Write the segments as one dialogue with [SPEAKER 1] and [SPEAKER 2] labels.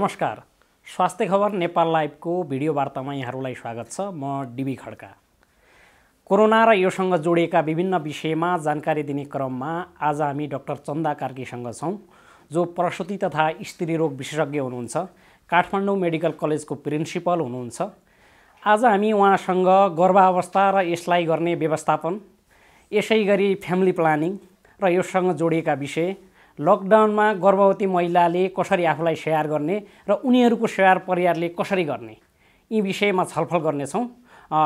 [SPEAKER 1] नमस्कार स्वास्थ्य खबर नेपाल लाइभको भिडियो वार्तामा यहाँहरूलाई स्वागत छ म डिबी खड्का कोरोना र योसँग जोडिएका विभिन्न विषयमा जानकारी दिने क्रममा आज हामी डक्टर चन्दा कार्कीसँग छौँ जो प्रसुति तथा स्त्री रोग विशेषज्ञ हुनुहुन्छ काठमाडौँ मेडिकल कलेजको प्रिन्सिपल हुनुहुन्छ आज हामी उहाँसँग गर्भावस्था र यसलाई गर्ने व्यवस्थापन यसै गरी फ्यामिली प्लानिङ र योसँग जोडिएका विषय लकडाउनमा गर्भवती महिलाले कसरी आफूलाई स्याहार गर्ने र उनीहरूको स्याहार परिवारले कसरी गर्ने यी विषयमा छलफल गर्नेछौँ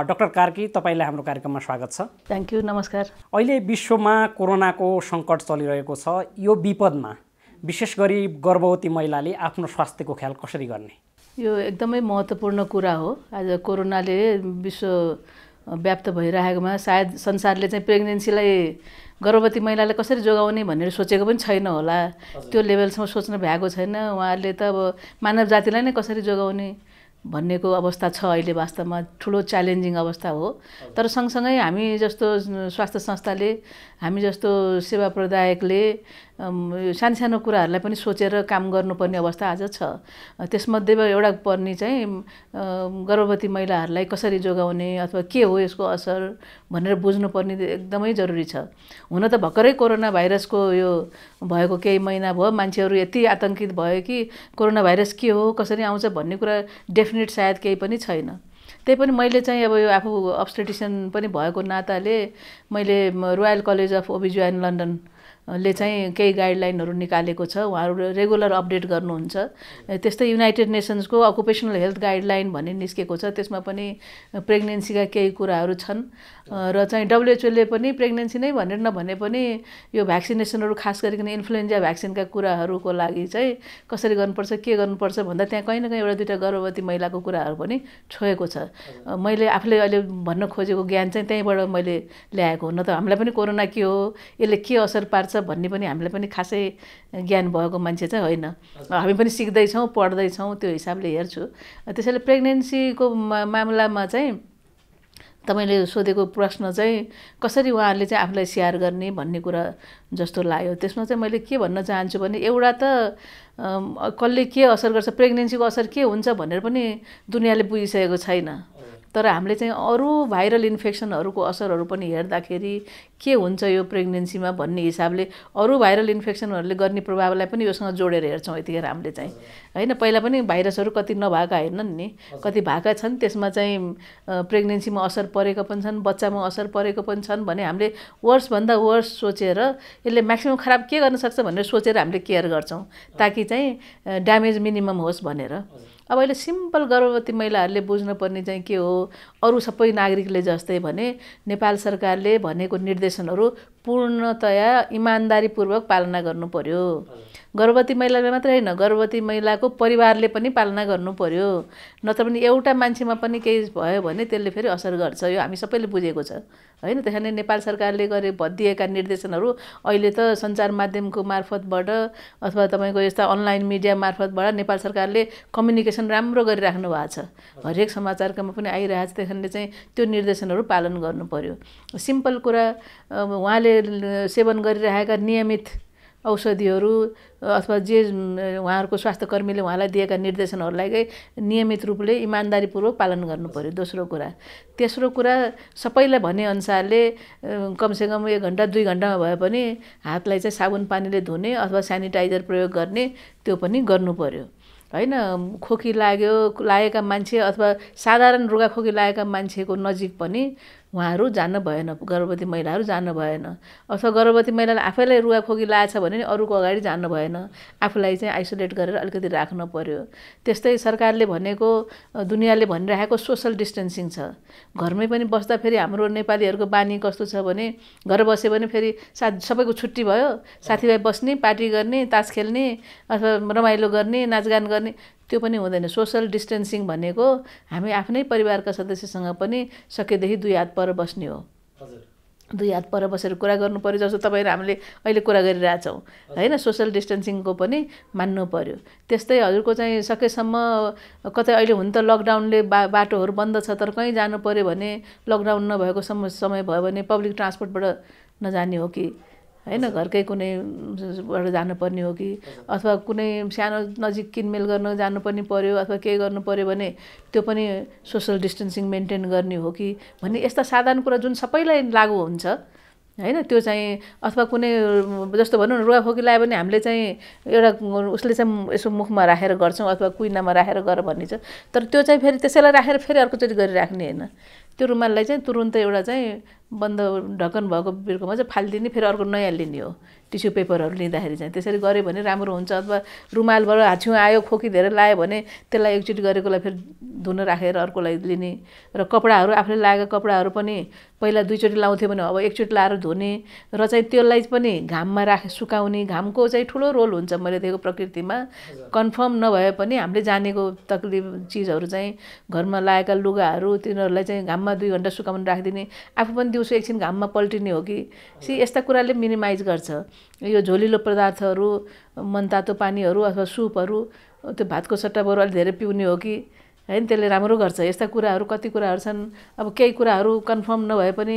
[SPEAKER 1] डक्टर कार्की तपाईँलाई हाम्रो कार्यक्रममा स्वागत छ
[SPEAKER 2] थ्याङ्क यू नमस्कार
[SPEAKER 1] अहिले विश्वमा कोरोनाको सङ्कट चलिरहेको छ यो विपदमा विशेष गरी गर्भवती महिलाले आफ्नो स्वास्थ्यको ख्याल कसरी गर्ने
[SPEAKER 2] यो एकदमै महत्त्वपूर्ण कुरा हो आज कोरोनाले विश्व व्याप्त भइरहेकोमा सायद संसारले चाहिँ प्रेग्नेन्सीलाई गर्भवती महिलालाई कसरी जोगाउने भनेर सोचेको पनि छैन होला त्यो लेभलसम्म सोच्न भ्याएको छैन उहाँहरूले त अब मानव जातिलाई नै कसरी जोगाउने भन्नेको अवस्था छ अहिले वास्तवमा ठुलो च्यालेन्जिङ अवस्था हो तर सँगसँगै हामी जस्तो स्वास्थ्य संस्थाले हामी जस्तो सेवा प्रदायकले सानो सानो कुराहरूलाई पनि सोचेर काम गर्नुपर्ने अवस्था आज छ त्यसमध्ये एउटा पर्ने चाहिँ गर्भवती महिलाहरूलाई कसरी जोगाउने अथवा के हो यसको असर भनेर बुझ्नुपर्ने एकदमै जरुरी छ हुन त भर्खरै कोरोना भाइरसको यो भएको केही महिना भयो मान्छेहरू यति आतङ्कित भयो कि कोरोना भाइरस के हो कसरी आउँछ भन्ने कुरा डेफिनेट सायद केही पनि छैन त्यही पनि मैले चाहिँ अब यो आफू अब्सटेटिसियन पनि भएको नाताले मैले रोयल कलेज अफ ओबिजुआन लन्डन ले चाहिँ केही गाइडलाइनहरू निकालेको छ उहाँहरू रेगुलर अपडेट गर्नुहुन्छ त्यस्तै युनाइटेड नेसन्सको अकुपेसनल हेल्थ गाइडलाइन भन्ने निस्केको छ त्यसमा पनि प्रेग्नेन्सीका केही कुराहरू छन् र चाहिँ डब्लुएचओले पनि प्रेग्नेन्सी नै भनेर नभने पनि यो भ्याक्सिनेसनहरू खास गरिकन इन्फ्लुएन्जा भ्याक्सिनका कुराहरूको लागि चाहिँ कसरी गर्नुपर्छ के गर्नुपर्छ भन्दा त्यहाँ कहीँ न कहीँ एउटा दुइटा गर्भवती महिलाको कुराहरू पनि छोएको छ मैले आफूले अहिले भन्न खोजेको ज्ञान चाहिँ त्यहीँबाट मैले ल्याएको हो न त हामीलाई पनि कोरोना के हो यसले के असर पार्छ लाग्छ भन्ने पनि हामीलाई पनि खासै ज्ञान भएको मान्छे चाहिँ होइन हामी पनि सिक्दैछौँ पढ्दैछौँ त्यो हिसाबले हेर्छु त्यसैले प्रेग्नेन्सीको मामलामा चाहिँ तपाईँले सोधेको प्रश्न चाहिँ कसरी उहाँहरूले चाहिँ आफूलाई स्याहार गर्ने भन्ने कुरा जस्तो लाग्यो त्यसमा चाहिँ मैले के भन्न चाहन्छु भने एउटा त कसले के असर गर्छ प्रेग्नेन्सीको असर के हुन्छ भनेर पनि दुनियाँले बुझिसकेको छैन तर हामीले चाहिँ अरू भाइरल इन्फेक्सनहरूको असरहरू पनि हेर्दाखेरि के हुन्छ यो प्रेग्नेन्सीमा भन्ने हिसाबले अरू भाइरल इन्फेक्सनहरूले गर्ने प्रभावलाई पनि योसँग जोडेर हेर्छौँ यतिखेर हामीले चाहिँ होइन पहिला पनि भाइरसहरू कति नभएका होइनन् नि कति भएका छन् त्यसमा चाहिँ प्रेग्नेन्सीमा असर परेको पनि छन् बच्चामा असर परेको पनि छन् भने हामीले वर्सभन्दा वर्स सोचेर यसले म्याक्सिमम् खराब के गर्न सक्छ भनेर सोचेर हामीले केयर गर्छौँ ताकि चाहिँ ड्यामेज मिनिमम होस् भनेर अब अहिले सिम्पल गर्भवती महिलाहरूले बुझ्नुपर्ने चाहिँ के हो अरू सबै नागरिकले जस्तै भने नेपाल सरकारले भनेको निर्देश रेगुलेसनहरू पूर्णतया इमान्दारीपूर्वक पालना गर्नु पर्यो गर्भवती महिलाले मात्रै होइन गर्भवती महिलाको परिवारले पनि पालना गर्नु पर्यो नत्र पनि एउटा मान्छेमा पनि केही भयो भने त्यसले फेरि असर गर्छ यो हामी सबैले बुझेको छ होइन त्यसकारणले नेपाल सरकारले गरे दिएका निर्देशनहरू अहिले त सञ्चार माध्यमको मार्फतबाट अथवा तपाईँको यस्ता अनलाइन मिडिया मार्फतबाट नेपाल सरकारले कम्युनिकेसन राम्रो गरिराख्नु भएको छ हरेक समाचारकामा पनि आइरहेको छ त्यसले चाहिँ त्यो निर्देशनहरू पालन गर्नु पर्यो सिम्पल कुरा उहाँले सेवन गरिरहेका नियमित औषधिहरू अथवा जे उहाँहरूको स्वास्थ्यकर्मीले उहाँलाई दिएका निर्देशनहरूलाई नियमित रूपले इमान्दारीपूर्वक पालन गर्नु पऱ्यो दोस्रो कुरा तेस्रो कुरा सबैलाई भनेअनुसारले कमसेकम एक घन्टा दुई घन्टामा भए पनि हातलाई चाहिँ साबुन पानीले धुने अथवा सेनिटाइजर प्रयोग गर्ने त्यो पनि गर्नुपऱ्यो होइन खोकी लाग्यो लागेका मान्छे अथवा साधारण रुगाखोकी लागेका मान्छेको नजिक पनि उहाँहरू जान्न भएन गर्भवती महिलाहरू जान्न भएन अथवा गर्भवती महिलाले आफैलाई रुवा खोकी लागेछ भने नि अरूको अगाडि जानु भएन आफूलाई चाहिँ आइसोलेट गरेर अलिकति राख्नु पर्यो त्यस्तै सरकारले भनेको दुनियाँले भनिरहेको सोसल डिस्टेन्सिङ छ घरमै पनि बस्दा फेरि हाम्रो नेपालीहरूको बानी कस्तो छ भने घर बस्यो भने फेरि साथ सबैको छुट्टी भयो साथीभाइ बस्ने पार्टी गर्ने तास खेल्ने अथवा रमाइलो गर्ने नाचगान गर्ने त्यो पनि हुँदैन सोसल डिस्टेन्सिङ भनेको हामी आफ्नै परिवारका सदस्यसँग पनि सकेदेखि दुई हात पर बस्ने हो दुई हात पर बसेर कुरा गर्नु पऱ्यो जस्तो तपाईँहरू हामीले अहिले कुरा गरिरहेछौँ होइन सोसल डिस्टेन्सिङको पनि मान्नु पऱ्यो त्यस्तै हजुरको चाहिँ सकेसम्म कतै अहिले हुन त लकडाउनले बा बाटोहरू बन्द छ तर कहीँ जानु पऱ्यो भने लकडाउन नभएको समय समय भयो भने पब्लिक ट्रान्सपोर्टबाट नजाने हो कि होइन घरकै कुनैबाट जानुपर्ने हो कि अथवा कुनै सानो नजिक किनमेल गर्न जानु पनि पर्यो अथवा केही गर्नु पर्यो भने त्यो पनि सोसल डिस्टेन्सिङ मेन्टेन गर्ने हो कि भन्ने यस्ता साधारण कुरा जुन सबैलाई लागु हुन्छ होइन त्यो चाहिँ अथवा कुनै जस्तो भनौँ न रुवा खोकी लगायो भने हामीले चाहिँ एउटा उसले चाहिँ यसो मुखमा राखेर गर्छौँ अथवा कुइनामा राखेर गर भन्ने छ तर त्यो चाहिँ फेरि त्यसैलाई राखेर फेरि अर्कोचोटि गरिराख्ने होइन त्यो रुमाललाई चाहिँ तुरुन्तै एउटा चाहिँ बन्द ढकन भएको बिर्कोमा चाहिँ फालिदिने फेरि अर्को नयाँ लिने हो टिस्यु पेपरहरू लिँदाखेरि चाहिँ त्यसरी गऱ्यो भने राम्रो हुन्छ अथवा रुमालबाट हाछ्यौँ आयो खोकी धेरै लायो भने त्यसलाई एकचोटि गरेकोलाई फेरि धुन राखेर अर्कोलाई लिने र कपडाहरू आफूले लागेको कपडाहरू पनि पहिला दुईचोटि लाउँथ्यो भने अब एकचोटि लाएर धुने र चाहिँ त्यसलाई पनि घाममा राख सुकाउने घामको चाहिँ ठुलो रोल हुन्छ मैले दिएको प्रकृतिमा कन्फर्म नभए पनि हामीले जानेको तक्लिफ चिजहरू चाहिँ घरमा लागेका लुगाहरू तिनीहरूलाई चाहिँ घाममा दुई घन्टा सुकाउनु राखिदिने आफू पनि दिउँसो एकछिन घाममा पल्टिने हो कि सि यस्ता कुराले मिनिमाइज गर्छ यो झोलिलो पदार्थहरू मनतातो पानीहरू अथवा सुपहरू त्यो भातको सट्टा बरू अलिक धेरै पिउने हो कि होइन त्यसले राम्रो गर्छ यस्ता कुराहरू कति कुराहरू छन् अब केही कुराहरू कन्फर्म नभए पनि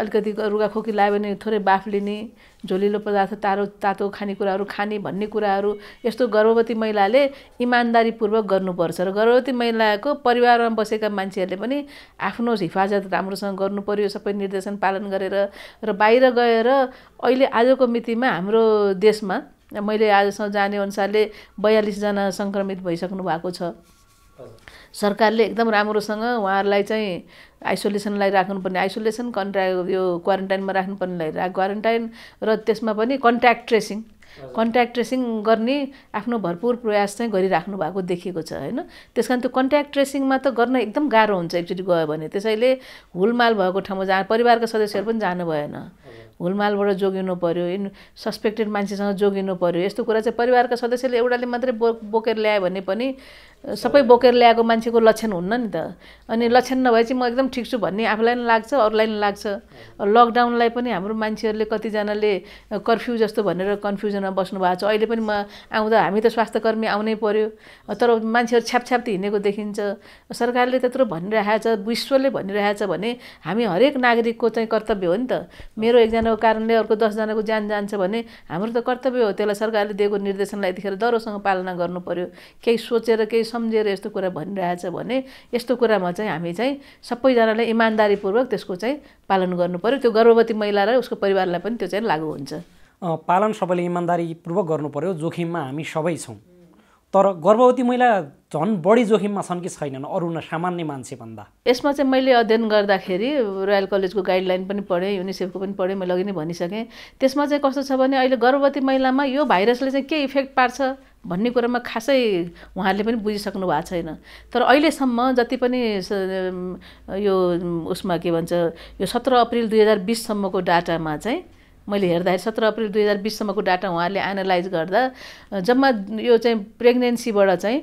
[SPEAKER 2] अलिकति रुगाखोकी लायो भने थोरै बाफ लिने झोलिलो पदार्थ तारो तातो खानेकुराहरू खाने भन्ने कुराहरू यस्तो गर्भवती महिलाले इमान्दारीपूर्वक गर्नुपर्छ र गर्भवती महिलाको परिवारमा बसेका मान्छेहरूले पनि आफ्नो हिफाजत राम्रोसँग गर्नु गर्नुपऱ्यो सबै निर्देशन पालन गरेर र बाहिर गएर अहिले आजको मितिमा हाम्रो देशमा मैले आजसम्म जाने अनुसारले बयालिसजना सङ्क्रमित भइसक्नु भएको छ सरकारले एकदम राम्रोसँग उहाँहरूलाई चाहिँ आइसोलेसनलाई राख्नुपर्ने आइसोलेसन कन्ट्रा यो क्वारेन्टाइनमा राख्नुपर्नेलाई क्वारेन्टाइन र त्यसमा पनि कन्ट्याक्ट ट्रेसिङ कन्ट्याक्ट ट्रेसिङ गर्ने आफ्नो भरपूर प्रयास चाहिँ गरिराख्नु भएको देखिएको छ होइन त्यस कारण त्यो कन्ट्याक्ट ट्रेसिङमा त गर्न एकदम गाह्रो हुन्छ एकचोटि गयो भने त्यसैले हुलमाल भएको ठाउँमा जा परिवारका सदस्यहरू पनि जानु भएन हुलमालबाट जोगिनु पऱ्यो सस्पेक्टेड मान्छेसँग जोगिनु पऱ्यो यस्तो कुरा चाहिँ परिवारका सदस्यले एउटाले मात्रै बो बोकेर ल्यायो भने पनि सबै बोकेर ल्याएको मान्छेको लक्षण हुन्न नि त अनि लक्षण नभए चाहिँ म एकदम ठिक छु भन्ने आफूलाई पनि लाग्छ अरूलाई पनि लाग्छ लकडाउनलाई पनि हाम्रो मान्छेहरूले कतिजनाले कर्फ्यू जस्तो भनेर कन्फ्युजनमा बस्नु भएको छ अहिले पनि म आउँदा हामी त स्वास्थ्यकर्मी आउनै पर्यो तर मान्छेहरू छ्यापछ्याप त हिँडेको देखिन्छ सरकारले त्यत्रो भनिरहेको छ विश्वले भनिरहेछ भने हामी हरेक नागरिकको चाहिँ कर्तव्य हो नि त मेरो एकजनाको कारणले अर्को दसजनाको ज्यान जान्छ भने हाम्रो त कर्तव्य हो त्यसलाई सरकारले दिएको निर्देशनलाई यतिखेर दरोसँग पालना गर्नु पऱ्यो केही सोचेर केही सम्झेर यस्तो कुरा भनिरहेछ भने यस्तो कुरामा चाहिँ हामी चाहिँ सबैजनाले इमान्दारीपूर्वक त्यसको चाहिँ पालन गर्नु पऱ्यो त्यो गर्भवती महिला र उसको परिवारलाई पनि त्यो चाहिँ लागु हुन्छ
[SPEAKER 1] पालन सबैले इमान्दारीपूर्वक गर्नुपऱ्यो जोखिममा हामी सबै छौँ तर गर्भवती महिला झन् बढी जोखिममा छन् कि छैनन् अरू न सामान्य मान्छे भन्दा
[SPEAKER 2] यसमा चाहिँ मैले अध्ययन गर्दाखेरि रोयल कलेजको गाइडलाइन पनि पढेँ युनिसेफको पनि पढेँ मैले अघि नै भनिसकेँ त्यसमा चाहिँ कस्तो छ भने अहिले गर्भवती महिलामा यो भाइरसले चाहिँ के इफेक्ट पार्छ भन्ने कुरामा खासै उहाँहरूले पनि बुझिसक्नु भएको छैन तर अहिलेसम्म जति पनि यो उसमा के भन्छ यो सत्र अप्रिल दुई हजार बिससम्मको डाटामा चाहिँ मैले हेर्दाखेरि सत्र अप्रिल दुई हजार बिससम्मको डाटा उहाँहरूले एनालाइज गर्दा जम्मा यो चाहिँ प्रेग्नेन्सीबाट चाहिँ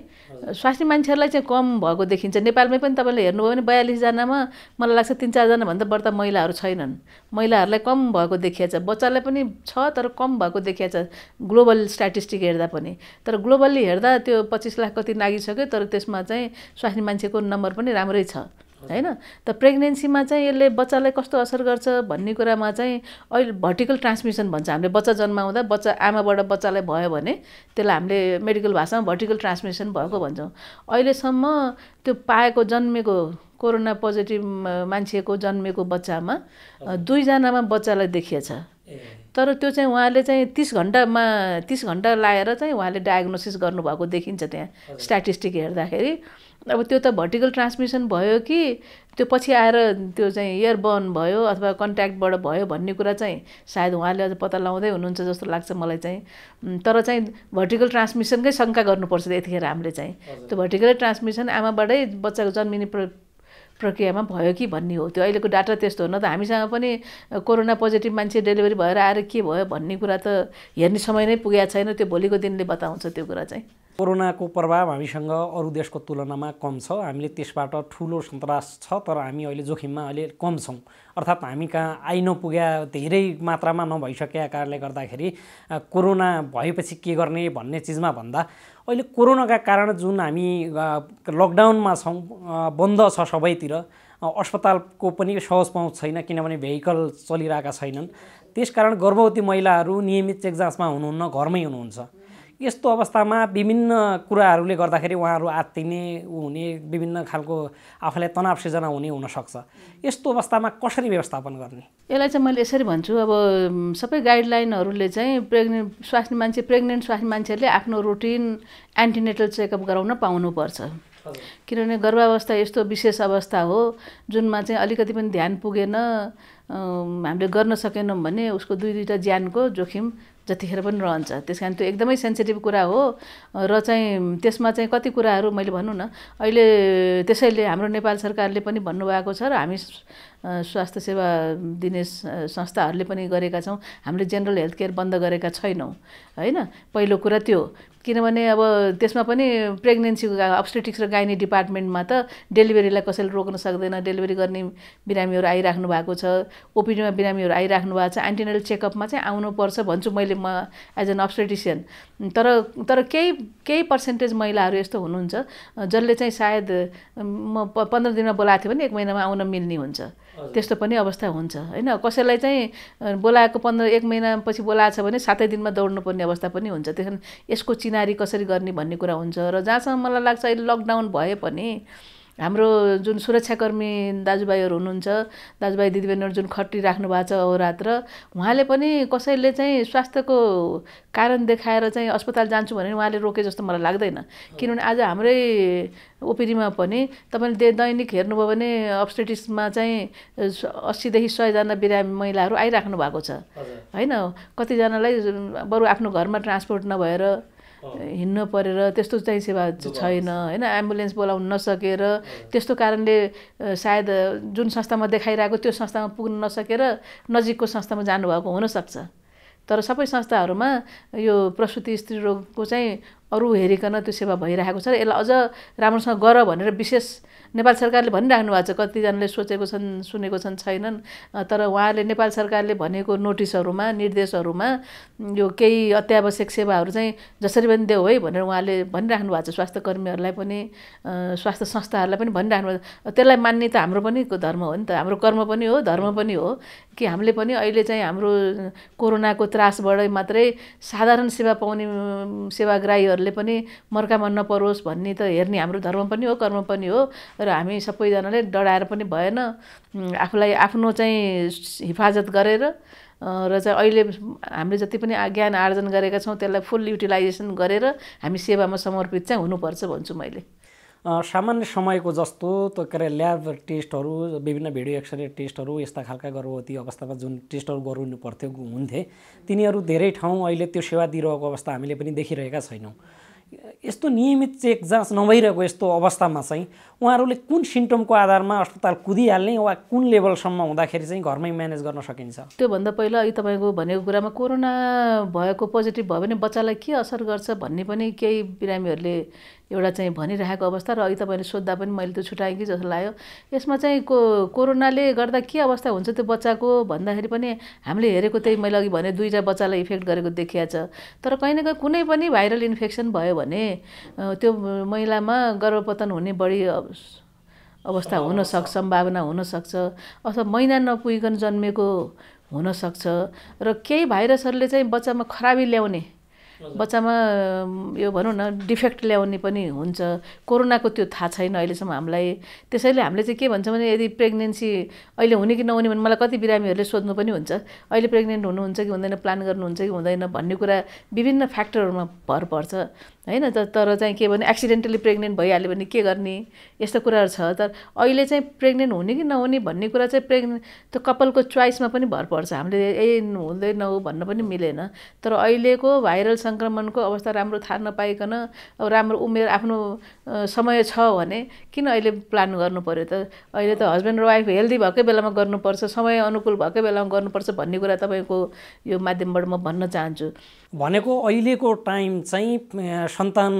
[SPEAKER 2] स्वास्नी मान्छेहरूलाई चाहिँ कम भएको देखिन्छ नेपालमै पनि तपाईँले हेर्नुभयो भने बयालिसजनामा मलाई लाग्छ तिन चारजनाभन्दा बढ्ता महिलाहरू छैनन् महिलाहरूलाई कम भएको देखिया छ बच्चालाई पनि छ तर कम भएको देखिया छ ग्लोबल स्ट्याटिस्टिक हेर्दा पनि तर ग्लोबल्ली हेर्दा त्यो पच्चिस लाख कति नागिसक्यो तर त्यसमा चाहिँ स्वास्नी मान्छेको नम्बर पनि राम्रै छ होइन त प्रेग्नेन्सीमा चाहिँ यसले बच्चालाई कस्तो असर गर्छ भन्ने कुरामा चाहिँ अहिले भर्टिकल ट्रान्समिसन भन्छ हामीले बच्चा जन्माउँदा बच्चा आमाबाट बच्चालाई भयो भने त्यसलाई हामीले मेडिकल भाषामा भर्टिकल ट्रान्समिसन भएको भन्छौँ अहिलेसम्म त्यो पाएको जन्मेको कोरोना पोजिटिभ मान्छेको जन्मेको बच्चामा दुईजनामा बच्चालाई देखिएछ तर त्यो चाहिँ उहाँले चाहिँ तिस घन्टामा तिस घन्टा लाएर चाहिँ उहाँले डायग्नोसिस गर्नुभएको देखिन्छ त्यहाँ स्ट्याटिस्टिक हेर्दाखेरि अब त्यो त भर्टिकल ट्रान्समिसन भयो कि त्यो पछि आएर त्यो चाहिँ बर्न भयो अथवा कन्ट्याक्टबाट भयो भन्ने कुरा चाहिँ सायद उहाँले अझ पत्ता लगाउँदै हुनुहुन्छ जस्तो लाग्छ मलाई चाहिँ तर चाहिँ भर्टिकल ट्रान्समिसनकै शङ्का गर्नुपर्छ यतिखेर हामीले चाहिँ त्यो भर्टिकल ट्रान्समिसन आमाबाटै बच्चाको जन्मिने प्र प्रक्रियामा भयो कि भन्ने हो त्यो अहिलेको डाटा त्यस्तो हो न त हामीसँग पनि कोरोना पोजिटिभ मान्छे डेलिभरी भएर आएर के भयो भन्ने कुरा त हेर्ने समय नै पुगेको छैन त्यो भोलिको दिनले बताउँछ त्यो कुरा चाहिँ
[SPEAKER 1] कोरोनाको प्रभाव हामीसँग अरू देशको तुलनामा कम छ हामीले त्यसबाट ठुलो सन्तास छ तर हामी अहिले जोखिममा अहिले कम छौँ अर्थात् हामी कहाँ आइ नपुग्या धेरै मात्रामा नभइसकेका कारणले गर्दाखेरि कोरोना भएपछि के गर्ने भन्ने चिजमा भन्दा अहिले कोरोनाका कारण जुन हामी लकडाउनमा छौँ बन्द छ सबैतिर अस्पतालको पनि सहज पहुँच छैन किनभने भेहिकल चलिरहेका छैनन् त्यसकारण गर्भवती महिलाहरू नियमित चेक जाँचमा हुनुहुन्न घरमै हुनुहुन्छ यस्तो अवस्थामा विभिन्न कुराहरूले गर्दाखेरि उहाँहरू आत्तिने हुने विभिन्न खालको आफूलाई तनाव सिर्जना हुने हुनसक्छ यस्तो अवस्थामा कसरी व्यवस्थापन गर्ने
[SPEAKER 2] यसलाई चाहिँ मैले यसरी भन्छु अब सबै गाइडलाइनहरूले चाहिँ प्रेग्नेन्ट स्वास्नी मान्छे प्रेग्नेन्ट स्वास्नी मान्छेहरूले आफ्नो रुटिन एन्टिनेटल चेकअप गराउन पाउनुपर्छ किनभने गर्भावस्था यस्तो विशेष अवस्था हो जुनमा चाहिँ अलिकति पनि ध्यान पुगेन हामीले गर्न सकेनौँ भने उसको दुई दुईवटा ज्यानको जोखिम जतिखेर पनि रहन्छ त्यस कारण त्यो एकदमै सेन्सिटिभ कुरा हो र चाहिँ त्यसमा चाहिँ कति कुराहरू मैले भनौँ न अहिले त्यसैले हाम्रो नेपाल सरकारले पनि भन्नुभएको छ र हामी स्वास्थ्य सेवा दिने संस्थाहरूले पनि गरेका छौँ हामीले जेनरल हेल्थ केयर बन्द गरेका छैनौँ होइन पहिलो कुरा त्यो किनभने अब त्यसमा पनि प्रेग्नेन्सी अब्स्टेटिक्स र गाइनी डिपार्टमेन्टमा त डेलिभरीलाई कसैले रोक्न सक्दैन डेलिभरी गर्ने बिरामीहरू आइराख्नु भएको छ ओपिडीमा बिरामीहरू आइराख्नु भएको छ एन्टिनल चेकअपमा चाहिँ आउनुपर्छ भन्छु मैले म एज एन अब्स्टेटिसियन तर तर केही केही पर्सेन्टेज महिलाहरू यस्तो हुनुहुन्छ जसले चाहिँ सायद म पन्ध्र दिनमा बोलाएको थिएँ भने एक महिनामा आउन मिल्ने हुन्छ त्यस्तो पनि अवस्था हुन्छ होइन कसैलाई चाहिँ बोलाएको पन्ध्र एक महिनापछि बोलाएको छ भने सातै दिनमा दौड्नुपर्ने अवस्था पनि हुन्छ त्यस यसको चिनारी कसरी गर्ने भन्ने कुरा हुन्छ र जहाँसम्म मलाई लाग्छ अहिले लकडाउन भए पनि हाम्रो जुन सुरक्षाकर्मी दाजुभाइहरू हुनुहुन्छ दाजुभाइ दिदीबहिनीहरू जुन खट्टी राख्नु भएको छ औरात्र र उहाँले पनि कसैले चाहिँ स्वास्थ्यको कारण देखाएर चाहिँ अस्पताल जान्छु भने उहाँले रोके जस्तो मलाई लाग्दैन किनभने आज हाम्रै ओपिडीमा पनि तपाईँले दैनिक हेर्नुभयो भने अब्सटेटिक्समा चाहिँ अस्सीदेखि सयजना बिरामी महिलाहरू आइराख्नु भएको छ होइन कतिजनालाई बरु आफ्नो घरमा ट्रान्सपोर्ट नभएर हिँड्न परेर त्यस्तो चाहिँ सेवा छैन होइन एम्बुलेन्स बोलाउन नसकेर त्यस्तो कारणले सायद जुन संस्थामा देखाइरहेको त्यो संस्थामा पुग्न नसकेर नजिकको संस्थामा जानुभएको हुनसक्छ तर सबै संस्थाहरूमा यो प्रसुति स्त्री रोगको चाहिँ अरू हेरिकन त्यो सेवा भइरहेको छ र यसलाई अझ राम्रोसँग गर भनेर विशेष नेपाल सरकारले भनिराख्नु भएको छ कतिजनाले सोचेको छन् सुनेको छन् छैनन् तर उहाँले नेपाल सरकारले भनेको नोटिसहरूमा निर्देशहरूमा यो केही अत्यावश्यक सेवाहरू चाहिँ जसरी पनि देऊ है भनेर उहाँले भनिराख्नु भएको छ स्वास्थ्य कर्मीहरूलाई पनि स्वास्थ्य संस्थाहरूलाई पनि भनिराख्नु भएको छ त्यसलाई मान्ने त हाम्रो पनि धर्म हो नि त हाम्रो कर्म पनि हो धर्म पनि हो कि हामीले पनि अहिले चाहिँ हाम्रो कोरोनाको त्रासबाटै मात्रै साधारण सेवा पाउने सेवाग्राहीहरूले पनि मर्कामा नपरोस् भन्ने त हेर्ने हाम्रो धर्म पनि हो कर्म पनि हो तर हामी सबैजनाले डराएर पनि भएन आफूलाई आफ्नो चाहिँ हिफाजत गरेर र चाहिँ अहिले हामीले जति पनि ज्ञान आर्जन गरेका छौँ त्यसलाई फुल युटिलाइजेसन गरेर हामी सेवामा समर्पित चाहिँ हुनुपर्छ भन्छु मैले सामान्य समयको
[SPEAKER 1] जस्तो त के अरे ल्याब टेस्टहरू विभिन्न भिडियो एक्सरे टेस्टहरू यस्ता खालका गर्भवती अवस्थामा जुन टेस्टहरू गराउनु पर्थ्यो हुन्थे तिनीहरू धेरै ठाउँ अहिले त्यो सेवा दिइरहेको अवस्था हामीले पनि देखिरहेका छैनौँ यस्तो नियमित चेक जाँच नभइरहेको यस्तो अवस्थामा चाहिँ उहाँहरूले कुन सिम्टमको आधारमा अस्पताल कुदिहाल्ने वा कुन लेभलसम्म हुँदाखेरि चाहिँ घरमै म्यानेज गर्न सकिन्छ
[SPEAKER 2] त्योभन्दा पहिला अघि तपाईँको भनेको कुरामा कोरोना भएको पोजिटिभ भयो भने बच्चालाई के असर गर्छ भन्ने पनि केही बिरामीहरूले एउटा चाहिँ भनिरहेको अवस्था र अहिले तपाईँले सोद्धा पनि मैले त्यो छुट्याएँ कि जस्तो लाग्यो यसमा चाहिँ को कोरोनाले गर्दा के अवस्था हुन्छ त्यो बच्चाको भन्दाखेरि पनि हामीले हेरेको त्यही मैले अघि भने दुईवटा बच्चालाई इफेक्ट गरेको देखिया छ तर कहीँ न कहीँ कुनै पनि भाइरल इन्फेक्सन भयो भने त्यो महिलामा गर्भपतन हुने बढी अवस्था हुनसक्छ सम्भावना हुनसक्छ अथवा महिना नपुगिकन जन्मेको हुनसक्छ र केही भाइरसहरूले चाहिँ बच्चामा खराबी ल्याउने बच्चामा यो भनौँ न डिफेक्ट ल्याउने पनि हुन्छ कोरोनाको त्यो थाहा छैन अहिलेसम्म हामीलाई त्यसैले हामीले चाहिँ के भन्छौँ भने यदि प्रेग्नेन्सी अहिले हुने कि नहुने भने मलाई कति बिरामीहरूले सोध्नु पनि हुन्छ अहिले प्रेग्नेन्ट हुनुहुन्छ कि हुँदैन प्लान गर्नुहुन्छ कि हुँदैन भन्ने कुरा विभिन्न फ्याक्टरहरूमा भर पर्छ होइन त तर चाहिँ के भने एक्सिडेन्टली प्रेग्नेन्ट भइहाल्यो भने के गर्ने यस्तो कुराहरू छ तर अहिले चाहिँ प्रेग्नेन्ट हुने कि नहुने भन्ने कुरा चाहिँ प्रेग्नेन्ट त्यो कपालको चोइसमा पनि भर पर्छ हामीले ए हुँदै नहो भन्न पनि मिलेन तर अहिलेको भाइरल सङ्क्रमणको अवस्था राम्रो थाहा नपाइकन अब राम्रो उमेर आफ्नो समय छ भने किन अहिले प्लान गर्नु पऱ्यो त अहिले त हस्बेन्ड र वाइफ हेल्दी भएकै बेलामा गर्नुपर्छ समय अनुकूल भएकै बेलामा गर्नुपर्छ भन्ने कुरा तपाईँको यो माध्यमबाट म भन्न चाहन्छु
[SPEAKER 1] भनेको अहिलेको टाइम चाहिँ सन्तान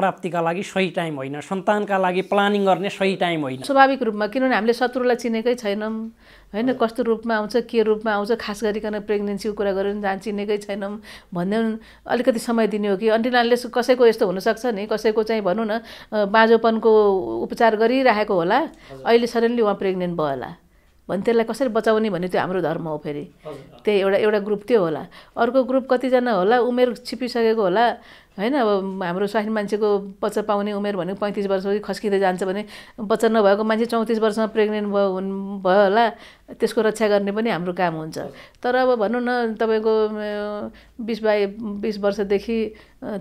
[SPEAKER 1] प्राप्तिका लागि सही टाइम होइन सन्तानका लागि प्लानिङ गर्ने सही टाइम होइन
[SPEAKER 2] स्वाभाविक रूपमा किनभने हामीले शत्रुलाई चिनेकै छैनौँ होइन कस्तो रूपमा आउँछ के रूपमा आउँछ खास गरिकन प्रेग्नेन्सीको कुरा गऱ्यो भने जहाँ चिनेकै छैनौँ भन्ने अलिकति समय दिने हो कि अनि कसैको यस्तो हुनसक्छ नि कसैको चाहिँ भनौँ न बाँझोपनको उपचार गरिरहेको होला अहिले सडनली उहाँ प्रेग्नेन्ट भयो होला भने त्यसलाई कसरी बचाउने भन्ने त्यो हाम्रो धर्म हो फेरि त्यही एउटा एउटा ग्रुप त्यो होला अर्को ग्रुप कतिजना होला उमेर छिपिसकेको होला होइन अब हाम्रो स्वास्थ्य मान्छेको बच्चा पाउने उमेर भनेको पैँतिस वर्षपछि खस्किँदै जान्छ भने बच्चा नभएको मान्छे चौतिस वर्षमा प्रेग्नेन्ट भयो हुन् भयो होला त्यसको रक्षा गर्ने पनि हाम्रो काम हुन्छ तर अब भनौँ न तपाईँको बिस बाइ बिस वर्षदेखि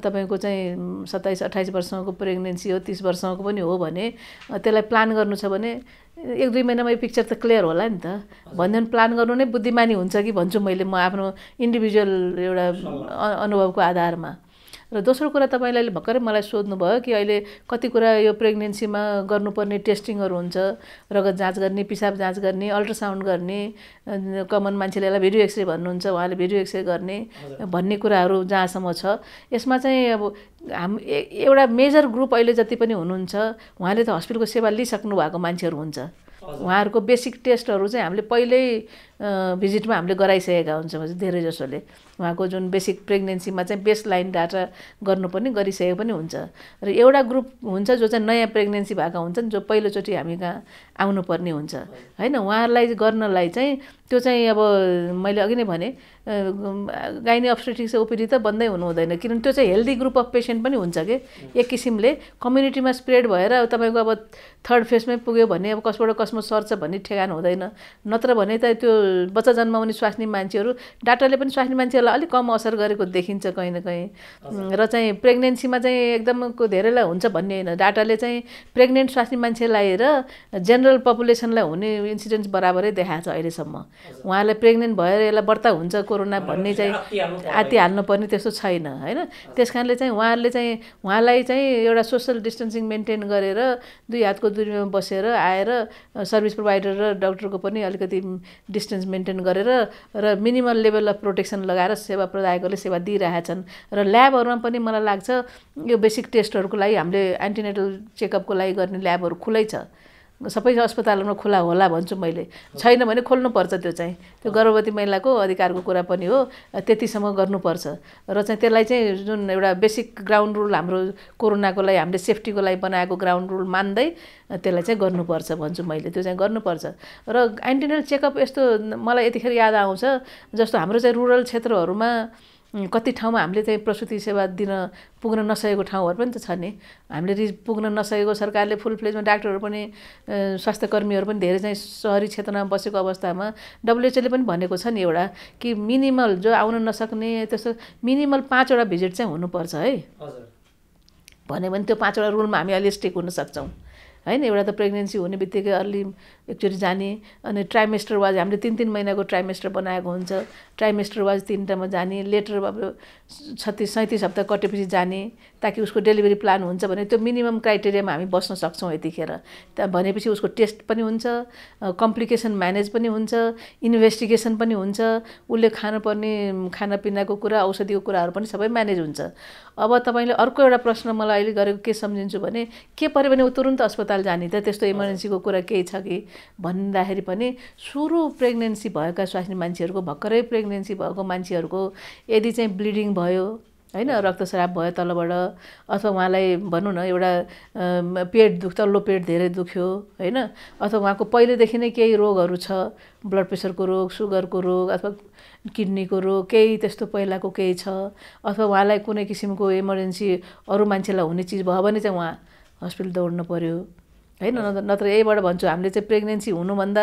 [SPEAKER 2] तपाईँको चाहिँ सत्ताइस अट्ठाइस वर्षको प्रेग्नेन्सी हो तिस वर्षको पनि हो भने त्यसलाई प्लान गर्नु छ भने एक दुई महिनामा यो पिक्चर त क्लियर होला नि त भने प्लान गर्नु नै बुद्धिमानी हुन्छ कि भन्छु मैले म आफ्नो इन्डिभिजुअल एउटा अनुभवको आधारमा र दोस्रो कुरा तपाईँले भर्खरै मलाई सोध्नुभयो कि अहिले कति कुरा यो प्रेग्नेन्सीमा गर्नुपर्ने टेस्टिङहरू हुन्छ रगत जाँच गर्ने पिसाब जाँच गर्ने अल्ट्रासाउन्ड गर्ने कमन मान्छेले यसलाई भिडियो एक्सरे भन्नुहुन्छ उहाँले भिडियो एक्सरे गर्ने भन्ने कुराहरू जहाँसम्म छ यसमा चाहिँ अब हाम एउटा मेजर ग्रुप अहिले जति पनि हुनुहुन्छ उहाँले त हस्पिटलको सेवा लिइसक्नु भएको मान्छेहरू हुन्छ उहाँहरूको बेसिक टेस्टहरू चाहिँ हामीले पहिल्यै भिजिटमा हामीले गराइसकेका हुन्छौँ धेरै जसोले उहाँको जुन बेसिक प्रेग्नेन्सीमा चाहिँ बेस्ट लाइन डाटा गर्नु पनि गरिसकेको पनि हुन्छ र एउटा ग्रुप हुन्छ जो चाहिँ नयाँ प्रेग्नेन्सी भएको हुन्छन् जो पहिलोचोटि हामी कहाँ आउनुपर्ने हुन्छ होइन उहाँहरूलाई गर्नलाई चाहिँ त्यो चाहिँ अब मैले अघि नै भने गाइनी अप्सटिक्स ओपिडी त बन्दै हुनु हुँदैन किनभने त्यो चाहिँ हेल्दी ग्रुप अफ पेसेन्ट पनि हुन्छ कि एक किसिमले कम्युनिटीमा स्प्रेड भएर तपाईँको अब थर्ड फेजमै पुग्यो भने अब कसबाट कसमा सर्छ भन्ने ठेगान हुँदैन नत्र भने त त्यो बच्चा जन्माउने स्वास्नी मान्छेहरू डाटाले पनि स्वास्नी मान्छेहरूलाई अलिक कम असर गरेको देखिन्छ कहीँ न कहीँ र चाहिँ प्रेग्नेन्सीमा चाहिँ एकदम धेरैलाई हुन्छ भन्ने होइन डाटाले चाहिँ प्रेग्नेन्ट स्वास्नी मान्छेलाई र जेनरल पपुलेसनलाई हुने इन्सिडेन्स बराबरै देखाएको छ अहिलेसम्म उहाँलाई प्रेग्नेन्ट भएर यसलाई व्रत हुन्छ कोरोना भन्ने चाहिँ आत्ति हाल्नुपर्ने त्यस्तो छैन होइन त्यस कारणले चाहिँ उहाँहरूले चाहिँ उहाँलाई चाहिँ एउटा सोसल डिस्टेन्सिङ मेन्टेन गरेर दुई हातको दुरीमा बसेर आएर सर्भिस प्रोभाइडर र डक्टरको पनि अलिकति डिस्टेन्स डिस्टेन्स मेन्टेन गरेर र मिनिमल लेभल अफ प्रोटेक्सन लगाएर सेवा प्रदायकहरूले सेवा दिइरहेछन् र ल्याबहरूमा पनि मलाई लाग्छ यो बेसिक टेस्टहरूको लागि हामीले एन्टिनेटल चेकअपको लागि गर्ने ल्याबहरू खुलै छ सबै अस्पतालहरूमा खुला होला भन्छु मैले छैन भने खोल्नुपर्छ त्यो चाहिँ त्यो गर्भवती महिलाको अधिकारको कुरा पनि हो त्यतिसम्म गर्नुपर्छ र चाहिँ त्यसलाई चाहिँ जुन एउटा बेसिक ग्राउन्ड रुल हाम्रो कोरोनाको लागि हामीले सेफ्टीको लागि बनाएको ग्राउन्ड रुल मान्दै त्यसलाई चाहिँ गर्नुपर्छ भन्छु मैले त्यो चाहिँ गर्नुपर्छ र एन्टिनल चेकअप यस्तो मलाई यतिखेर याद आउँछ जस्तो हाम्रो चाहिँ रुरल क्षेत्रहरूमा कति ठाउँमा हामीले चाहिँ प्रसुति सेवा दिन पुग्न नसकेको ठाउँहरू पनि त छ नि हामीले रि पुग्न नसकेको सरकारले फुल फ्लेजमा डाक्टरहरू पनि स्वास्थ्य कर्मीहरू पनि धेरै चाहिँ सहरी क्षेत्रमा बसेको अवस्थामा डब्लुएचओले पनि भनेको छ नि एउटा कि मिनिमल जो आउन नसक्ने त्यस्तो मिनिमल पाँचवटा भिजिट चाहिँ हुनुपर्छ है भन्यो भने त्यो पाँचवटा रुलमा हामी अहिले हुन सक्छौँ होइन एउटा त प्रेग्नेन्सी हुने बित्तिकै अर्ली एकचोटि जाने अनि ट्राइमेस्टर वाइज हामीले तिन तिन महिनाको ट्राइमेस्टर बनाएको हुन्छ ट्राइमेस्टर वाइज तिनवटामा जाने लेटर अब छत्तिस सैँतिस हप्ता कटेपछि जाने ताकि उसको डेलिभरी प्लान हुन्छ भने त्यो मिनिमम क्राइटेरियामा हामी बस्न सक्छौँ यतिखेर त्यहाँ भनेपछि उसको टेस्ट पनि हुन्छ कम्प्लिकेसन म्यानेज पनि हुन्छ इन्भेस्टिगेसन पनि हुन्छ उसले खानुपर्ने खानापिनाको कुरा औषधिको कुराहरू पनि सबै म्यानेज हुन्छ अब तपाईँले अर्को एउटा प्रश्न मलाई अहिले गरेको के सम्झिन्छु भने के पऱ्यो भने तुरन्त अस्पताल अस्पताल जाने त त्यस्तो इमर्जेन्सीको कुरा केही छ कि भन्दाखेरि पनि सुरु प्रेग्नेन्सी भएका स्वास्नी मान्छेहरूको भर्खरै प्रेग्नेन्सी भएको मान्छेहरूको यदि चाहिँ ब्लिडिङ भयो होइन रक्तस्राप भयो तलबाट अथवा उहाँलाई भनौँ न एउटा पेट दुख तल्लो पेट धेरै दुख्यो होइन अथवा उहाँको पहिलेदेखि नै केही रोगहरू छ ब्लड प्रेसरको रोग सुगरको रोग अथवा किडनीको रोग केही त्यस्तो पहिलाको केही छ अथवा उहाँलाई कुनै किसिमको इमर्जेन्सी अरू मान्छेलाई हुने चिज भयो भने चाहिँ उहाँ हस्पिटल दौड्नु पऱ्यो होइन नत्र यहीबाट भन्छु हामीले चाहिँ प्रेग्नेन्सी हुनुभन्दा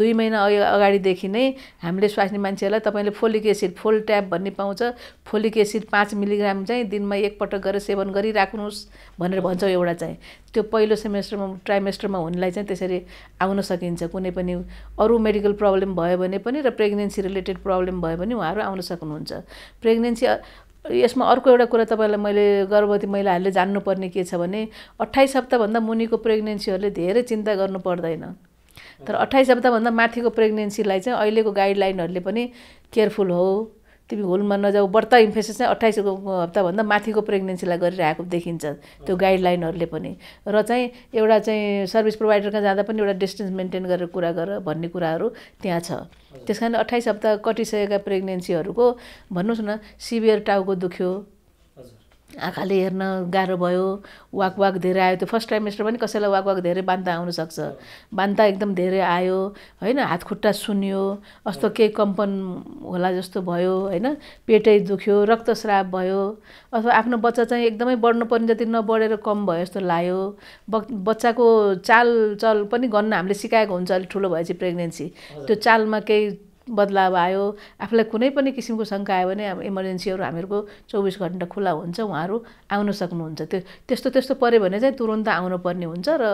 [SPEAKER 2] दुई महिना अघि अगाडिदेखि नै हामीले स्वास्नी मान्छेहरूलाई तपाईँले फोलिक एसिड फोल ट्याप भन्ने पाउँछ फोलिक एसिड पाँच मिलिग्राम चाहिँ दिनमा एकपटक गरेर सेवन गरिराख्नुहोस् भनेर भन्छौँ एउटा चाहिँ त्यो पहिलो सेमेस्टरमा ट्राइमेस्टरमा हुनेलाई चाहिँ त्यसरी आउन सकिन्छ कुनै पनि अरू मेडिकल प्रब्लम भयो भने पनि र प्रेग्नेन्सी रिलेटेड प्रब्लम भयो भने उहाँहरू आउन सक्नुहुन्छ प्रेग्नेन्सी यसमा अर्को एउटा कुरा तपाईँलाई मैले गर्भवती महिलाहरूले जान्नुपर्ने के छ भने अठाइस हप्ताभन्दा मुनिको प्रेग्नेन्सीहरूले धेरै चिन्ता गर्नु पर्दैन तर अठाइस हप्ताभन्दा माथिको प्रेग्नेन्सीलाई चाहिँ अहिलेको गाइडलाइनहरूले पनि केयरफुल हो तिमी होलमा नजाऊ व्रत इन्फेसन चाहिँ अट्ठाइसको हप्ताभन्दा माथिको प्रेग्नेन्सीलाई गरिरहेको देखिन्छ त्यो गाइडलाइनहरूले पनि र चाहिँ एउटा चाहिँ सर्भिस प्रोभाइडरका जाँदा पनि एउटा डिस्टेन्स मेन्टेन गरेर कुरा गर भन्ने कुराहरू त्यहाँ छ त्यस कारण अट्ठाइस हप्ता कटिसकेका प्रेग्नेन्सीहरूको भन्नुहोस् न सिभियर टाउको दुख्यो आँखाले हेर्न गाह्रो भयो वाक वाक धेरै आयो त्यो फर्स्ट टाइम ट्राइमेस्टर पनि कसैलाई वाक वाक धेरै बान्ता आउनसक्छ बान्ता एकदम धेरै आयो होइन हात खुट्टा सुन्यो अस्तो केही कम्पन होला जस्तो भयो होइन पेटै दुख्यो रक्तस्राप भयो अथवा आफ्नो बच्चा चाहिँ एकदमै बढ्नु पर्ने जति नबढेर कम भयो जस्तो लाग्यो बच्चाको चाल चल पनि गर्न हामीले सिकाएको हुन्छ अलिक ठुलो भएपछि प्रेग्नेन्सी त्यो चालमा केही बदलाव आयो आफूलाई कुनै पनि किसिमको शङ्का आयो भने अब इमर्जेन्सीहरू हामीहरूको चौबिस घन्टा खुल्ला हुन्छ उहाँहरू आउन सक्नुहुन्छ त्यो त्यस्तो त्यस्तो पऱ्यो भने चाहिँ तुरन्त आउनुपर्ने हुन्छ र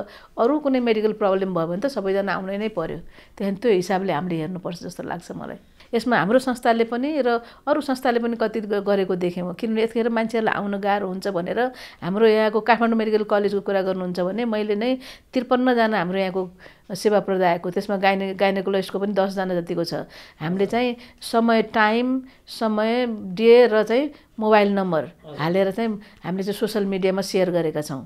[SPEAKER 2] अरू कुनै मेडिकल प्रब्लम भयो भने त सबैजना आउनै नै पऱ्यो त्यहाँदेखि त्यो हिसाबले हामीले हेर्नुपर्छ जस्तो लाग्छ मलाई यसमा हाम्रो संस्थाले पनि र अरू संस्थाले पनि कति गरेको देख्यौँ किनभने यतिखेर मान्छेहरूलाई आउन गाह्रो हुन्छ भनेर हाम्रो यहाँको काठमाडौँ मेडिकल कलेजको कुरा गर्नुहुन्छ भने मैले नै त्रिपन्नजना हाम्रो यहाँको सेवा प्रदायको त्यसमा गाइने गाइनेकोलोजिस्टको पनि दसजना जतिको छ हामीले चाहिँ समय टाइम समय डे र चाहिँ मोबाइल नम्बर हालेर चाहिँ हामीले चाहिँ सोसियल मिडियामा सेयर गरेका छौँ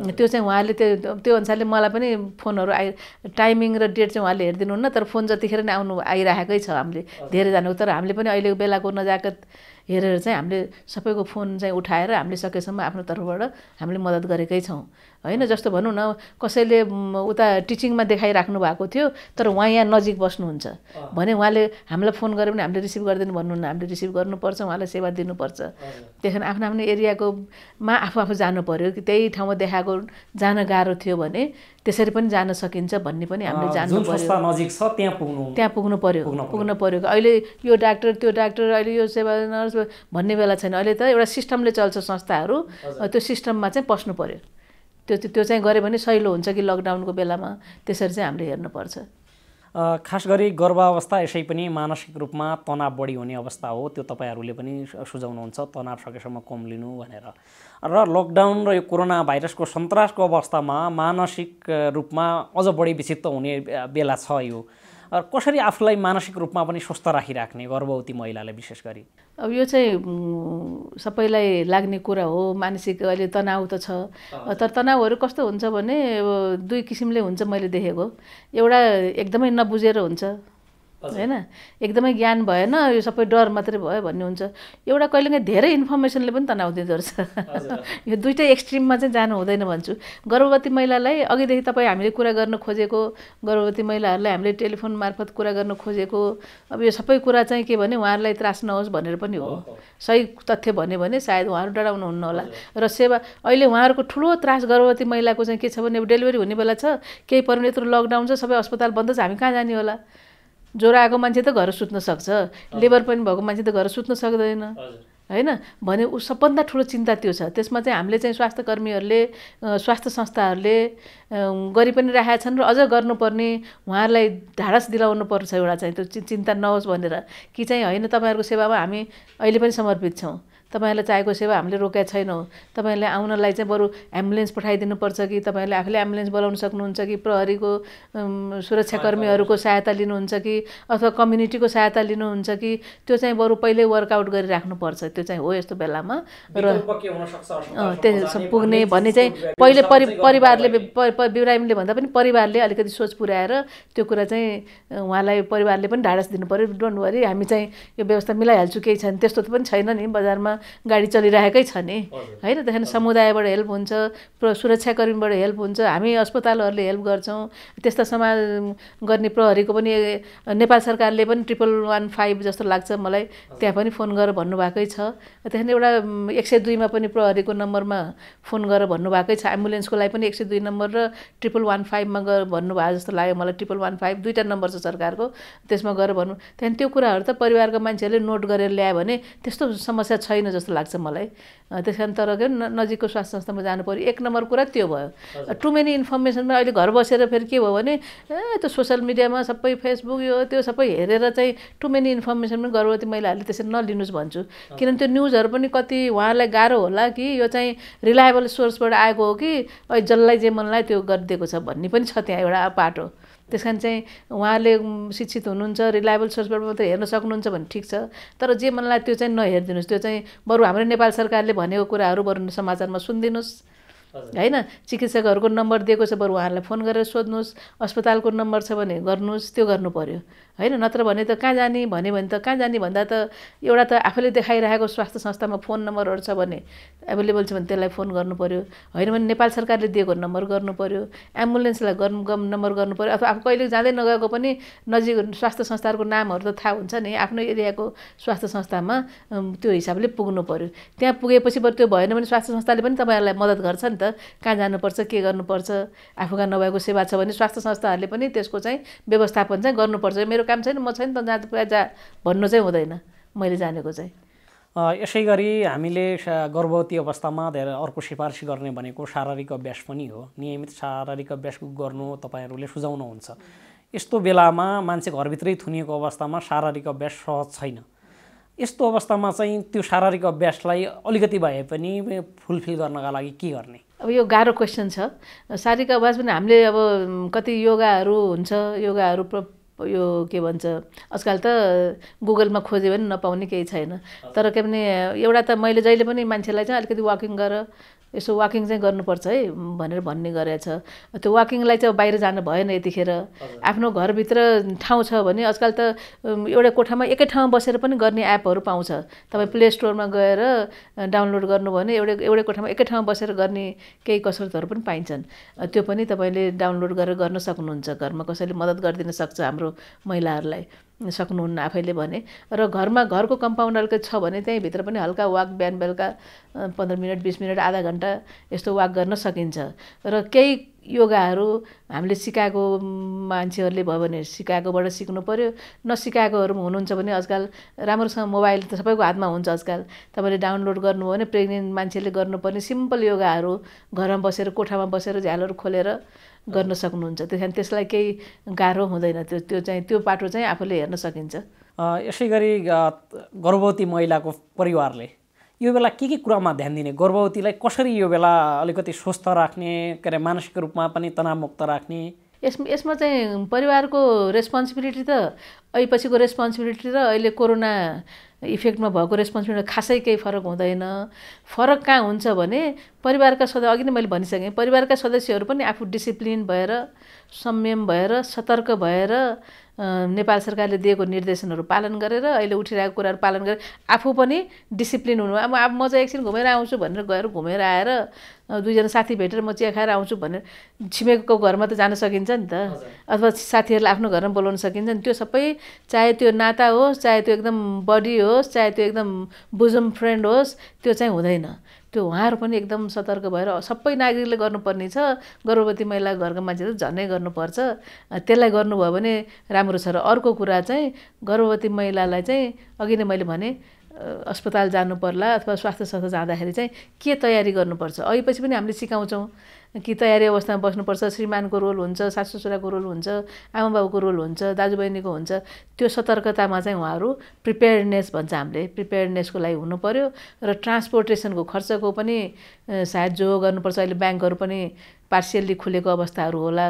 [SPEAKER 2] त्यो चाहिँ उहाँले त्यो त्यो अनुसारले मलाई पनि फोनहरू आइ टाइमिङ र डेट चाहिँ उहाँले हेरिदिनुहुन्न तर फोन जतिखेर नै आउनु आइराखेकै छ हामीले धेरैजनाको तर हामीले पनि अहिलेको बेलाको नजाकत हेरेर चाहिँ हामीले सबैको फोन चाहिँ उठाएर हामीले सकेसम्म आफ्नो तर्फबाट हामीले मद्दत गरेकै छौँ होइन जस्तो भनौँ न कसैले उता टिचिङमा देखाइराख्नु भएको थियो तर उहाँ यहाँ नजिक बस्नुहुन्छ भने उहाँले हामीलाई फोन गरे पनि हामीले रिसिभ गरिदिनु भन्नुहुन्न हामीले रिसिभ गर्नुपर्छ उहाँलाई सेवा दिनुपर्छ त्यस आफ्नो आफ्नो एरियाकोमा आफू आफू जानु पर्यो कि त्यही ठाउँमा देखाएको जान गाह्रो थियो भने त्यसरी पनि जान सकिन्छ भन्ने पनि हामीले नजिक
[SPEAKER 1] छ त्यहाँ
[SPEAKER 2] पुग्नु पऱ्यो पुग्नु पऱ्यो अहिले यो डाक्टर त्यो डाक्टर अहिले यो सेवा नर्स भन्ने बेला छैन अहिले त एउटा सिस्टमले चल्छ संस्थाहरू त्यो सिस्टममा चाहिँ पस्नु पऱ्यो त्यो त्यो चाहिँ गऱ्यो भने सहिलो हुन्छ कि लकडाउनको बेलामा त्यसरी चाहिँ हामीले हेर्नुपर्छ
[SPEAKER 1] खास गरी गर्भावस्था यसै पनि मानसिक रूपमा तनाव बढी हुने अवस्था हो त्यो तपाईँहरूले पनि सुझाउनुहुन्छ तनाव सकेसम्म कम लिनु भनेर र लकडाउन र यो कोरोना भाइरसको सन्तासको अवस्थामा मानसिक रूपमा अझ बढी विचित्र हुने बेला छ यो कसरी आफूलाई मानसिक रूपमा पनि स्वस्थ राखिराख्ने गर्भवती महिलाले विशेष गरी
[SPEAKER 2] अब यो चाहिँ सबैलाई लाग्ने कुरा हो मानसिक अहिले तनाव त छ तर तनावहरू कस्तो हुन्छ भने दुई किसिमले हुन्छ मैले देखेको एउटा एकदमै नबुझेर हुन्छ होइन एकदमै ज्ञान भएन यो सबै डर मात्रै भयो भन्ने हुन्छ एउटा कहिलेकाहीँ धेरै इन्फर्मेसनले पनि तनाव दिँदो रहेछ यो दुइटै एक्सट्रिममा चाहिँ जानु हुँदैन भन्छु गर्भवती महिलालाई अघिदेखि तपाईँ हामीले कुरा गर्न खोजेको गर्भवती महिलाहरूलाई हामीले टेलिफोन मार्फत कुरा गर्न खोजेको अब यो सबै कुरा चाहिँ के भने उहाँहरूलाई त्रास नहोस् भनेर पनि हो सही तथ्य भन्यो भने सायद उहाँहरू डराउनु हुन्न होला र सेवा अहिले उहाँहरूको ठुलो त्रास गर्भवती महिलाको चाहिँ के छ भने अब डेलिभरी हुने बेला छ केही पर्ने यत्रो लकडाउन छ सबै अस्पताल बन्द छ हामी कहाँ जाने होला ज्वरो आएको मान्छे त घर सुत्न सक्छ लेबर पनि भएको मान्छे त घर सुत्न सक्दैन होइन भने ऊ सबभन्दा ठुलो चिन्ता त्यो छ त्यसमा चाहिँ हामीले चाहिँ स्वास्थ्य कर्मीहरूले स्वास्थ्य संस्थाहरूले गरि पनि राखेका छन् र अझ गर्नुपर्ने उहाँहरूलाई ढाडस दिलाउनु पर्छ एउटा चाहिँ त्यो चिन्ता नहोस् भनेर कि चाहिँ होइन तपाईँहरूको सेवामा हामी अहिले पनि समर्पित छौँ तपाईँहरूलाई चाहेको सेवा हामीले रोकेका छैनौँ तपाईँहरूले आउनलाई चाहिँ बरु एम्बुलेन्स पठाइदिनुपर्छ कि तपाईँहरूले आफूले एम्बुलेन्स बोलाउन सक्नुहुन्छ कि प्रहरीको सुरक्षाकर्मीहरूको सहायता लिनुहुन्छ कि अथवा कम्युनिटीको सहायता लिनुहुन्छ कि त्यो चाहिँ बरु पहिल्यै वर्कआउट गरिराख्नुपर्छ त्यो चाहिँ हो यस्तो बेलामा र त्यो पुग्ने भन्ने चाहिँ पहिले परि परिवारले बिरामीले भन्दा पनि परिवारले अलिकति सोच पुऱ्याएर त्यो कुरा चाहिँ उहाँलाई परिवारले पनि ढाडस दिनु पऱ्यो डोन्ट वरी हामी चाहिँ यो व्यवस्था मिलाइहाल्छु केही छैन त्यस्तो त पनि छैन नि बजारमा गाडी चलिरहेकै छ नि होइन त्यहाँदेखि समुदायबाट हेल्प हुन्छ सुरक्षाकर्मीबाट हेल्प हुन्छ हामी अस्पतालहरूले हेल्प गर्छौँ त्यस्ता समाज गर्ने प्रहरीको पनि नेपाल सरकारले पनि ट्रिपल वान फाइभ जस्तो लाग्छ मलाई त्यहाँ पनि फोन गरेर भन्नुभएकै छ त्यहाँदेखि एउटा एक सय दुईमा पनि प्रहरीको नम्बरमा फोन गरेर भन्नुभएकै छ एम्बुलेन्सको लागि पनि एक सय दुई नम्बर र ट्रिपल वान फाइभमा गएर भन्नुभयो जस्तो लाग्यो मलाई ट्रिपल वान फाइभ दुईवटा नम्बर छ सरकारको त्यसमा गएर भन्नु त्यहाँदेखि त्यो कुराहरू त परिवारको मान्छेहरूले नोट गरेर ल्यायो भने त्यस्तो समस्या छैन छैन जस्तो लाग्छ मलाई त्यस कारण तर के नजिकको स्वास्थ्य संस्थामा जानु पऱ्यो एक नम्बर कुरा त्यो भयो टु मेनी इन्फर्मेसनमा अहिले घर बसेर फेरि के भयो भने त्यो सोसियल मिडियामा सबै फेसबुक यो त्यो सबै हेरेर चाहिँ टु मेनी इन्फर्मेसन पनि गर्भवती महिलाहरूले त्यसरी नलिनुहोस् भन्छु किनभने त्यो न्युजहरू पनि कति उहाँलाई गाह्रो होला कि यो चाहिँ रिलायबल सोर्सबाट आएको हो कि अहिले जसलाई जे मनलाई त्यो गरिदिएको छ भन्ने पनि छ त्यहाँ एउटा पाठ हो त्यस कारण चाहिँ उहाँले शिक्षित हुनुहुन्छ रिलायबल सोर्सबाट मात्रै हेर्न सक्नुहुन्छ भने ठिक छ तर जे मनलाई त्यो चाहिँ नहेरिदिनुहोस् त्यो चाहिँ बरु हाम्रो नेपाल सरकारले भनेको कुराहरू बरु समाचारमा सुनिदिनुहोस् होइन चिकित्सकहरूको नम्बर दिएको छ बरु उहाँहरूलाई फोन गरेर सोध्नुहोस् अस्पतालको नम्बर छ भने गर्नुहोस् त्यो गर्नु पऱ्यो होइन नत्र भने त कहाँ जाने भन्यो भने त कहाँ जाने भन्दा त एउटा त आफूले देखाइरहेको स्वास्थ्य संस्थामा फोन नम्बरहरू छ भने एभाइलेबल छ भने त्यसलाई फोन गर्नुपऱ्यो होइन भने नेपाल सरकारले दिएको नम्बर गर्नुपऱ्यो एम्बुलेन्सलाई गर्नु नम्बर गर्नु पऱ्यो अथवा आफू कहिले जाँदै नगएको पनि नजिक स्वास्थ्य संस्थाहरूको नामहरू त थाहा हुन्छ नि आफ्नो एरियाको स्वास्थ्य संस्थामा त्यो हिसाबले पुग्नु पऱ्यो त्यहाँ पुगेपछि बर त्यो भएन भने स्वास्थ्य संस्थाले पनि तपाईँहरूलाई मद्दत गर्छ नि त कहाँ जानुपर्छ के गर्नुपर्छ आफू कहाँ नभएको सेवा छ भने स्वास्थ्य संस्थाहरूले पनि त्यसको चाहिँ व्यवस्थापन चाहिँ गर्नुपर्छ मेरो काम छैन म छैन त जाँच पुरा जा भन्नु चाहिँ हुँदैन मैले जानेको चाहिँ
[SPEAKER 1] यसै गरी हामीले गर्भवती अवस्थामा धेरै अर्को सिफारिस गर्ने भनेको शारीरिक अभ्यास पनि हो नियमित शारीरिक अभ्यास गर्नु तपाईँहरूले सुझाउनुहुन्छ यस्तो बेलामा मान्छे घरभित्रै थुनिएको अवस्थामा शारीरिक अभ्यास सहज छैन यस्तो अवस्थामा चाहिँ त्यो शारीरिक अभ्यासलाई अलिकति भए पनि फुलफिल गर्नका लागि के गर्ने
[SPEAKER 2] अब यो गाह्रो क्वेसन छ शारीरिक अभ्यास पनि हामीले अब कति योगाहरू हुन्छ योगाहरू यो के भन्छ आजकल त गुगलमा खोज्यो भने नपाउने केही छैन तर के भने एउटा त मैले जहिले पनि मान्छेलाई चाहिँ अलिकति वाकिङ गर यसो वाकिङ चाहिँ गर्नुपर्छ है भनेर भन्ने गरेछ त्यो वाकिङलाई चाहिँ बाहिर जानु भएन यतिखेर आफ्नो घरभित्र ठाउँ छ भने आजकल त एउटा कोठामा एकै ठाउँमा बसेर पनि गर्ने एपहरू पाउँछ तपाईँ प्ले स्टोरमा गएर डाउनलोड गर्नुभयो भने एउटा एउटै कोठामा एकै ठाउँमा बसेर गर्ने केही कसरतहरू पनि पाइन्छन् त्यो पनि तपाईँले डाउनलोड गरेर गर्न सक्नुहुन्छ घरमा कसैले मद्दत गरिदिन सक्छ हाम्रो महिलाहरूलाई सक्नुहुन्न आफैले भने र घरमा घरको कम्पाउन्डरकै छ भने त्यहीँभित्र पनि हल्का वाक बिहान बेलुका पन्ध्र मिनट बिस मिनट आधा घन्टा यस्तो वाक गर्न सकिन्छ र केही योगाहरू हामीले सिकाएको मान्छेहरूले भयो भने सिकाएकोबाट सिक्नु पऱ्यो नसिकाएकोहरू हुनुहुन्छ भने आजकल राम्रोसँग मोबाइल त सबैको हातमा हुन्छ आजकल तपाईँले डाउनलोड गर्नुभयो भने प्रेग्नेन्ट मान्छेले गर्नुपर्ने सिम्पल योगाहरू घरमा बसेर कोठामा बसेर झ्यालहरू खोलेर गर्न सक्नुहुन्छ त्यस कारण त्यसलाई केही गाह्रो हुँदैन त्यो त्यो चाहिँ त्यो बाटो चाहिँ आफूले हेर्न सकिन्छ यसै गरी
[SPEAKER 1] गर्भवती महिलाको परिवारले यो बेला के के कुरामा ध्यान दिने गर्भवतीलाई कसरी यो बेला अलिकति स्वस्थ राख्ने के अरे मानसिक रूपमा पनि तनावमुक्त राख्ने
[SPEAKER 2] यस यसमा चाहिँ परिवारको रेस्पोन्सिबिलिटी त पछिको रेस्पोन्सिबिलिटी र अहिले कोरोना इफेक्टमा भएको रेस्पोन्सिबिलिटी खासै केही फरक हुँदैन फरक कहाँ हुन्छ भने परिवारका सदस्य अघि नै मैले भनिसकेँ परिवारका सदस्यहरू पनि आफू डिसिप्लिन भएर संयम भएर सतर्क भएर नेपाल सरकारले दिएको निर्देशनहरू पालन गरेर अहिले उठिरहेको कुराहरू पालन गरेर आफू पनि डिसिप्लिन हुनु अब अब म चाहिँ एकछिन घुमेर आउँछु भनेर गएर घुमेर आएर दुईजना साथी भेटेर म चिया खाएर आउँछु भनेर छिमेकीको घरमा त जान सकिन्छ नि त अथवा साथीहरूलाई आफ्नो घरमा बोलाउन सकिन्छ नि त्यो सबै चाहे त्यो नाता होस् चाहे त्यो एकदम बडी होस् चाहे त्यो एकदम बुजुम फ्रेन्ड होस् त्यो चाहिँ हुँदैन त्यो उहाँहरू पनि एकदम सतर्क भएर सबै नागरिकले गर्नुपर्ने छ गर्भवती महिला घरको मान्छेले झनै गर्नुपर्छ त्यसलाई गर्नुभयो भने राम्रो छ र अर्को कुरा चाहिँ गर्भवती महिलालाई चाहिँ अघि नै मैले भने अस्पताल जानु पर्ला अथवा स्वास्थ्य संस्था जाँदाखेरि चाहिँ के तयारी गर्नुपर्छ अहिले पछि पनि हामीले सिकाउँछौँ कि तयारी अवस्थामा बस्नुपर्छ श्रीमानको रोल हुन्छ सासु ससुराको रोल हुन्छ आमा बाबुको रोल हुन्छ दाजुबहिनीको हुन्छ त्यो सतर्कतामा चाहिँ उहाँहरू प्रिपेयरनेस भन्छ हामीले प्रिपेयरनेसको लागि हुनु पऱ्यो र ट्रान्सपोर्टेसनको खर्चको पनि सायद जो गर्नुपर्छ अहिले ब्याङ्कहरू पनि पार्सियल्ली खुलेको अवस्थाहरू होला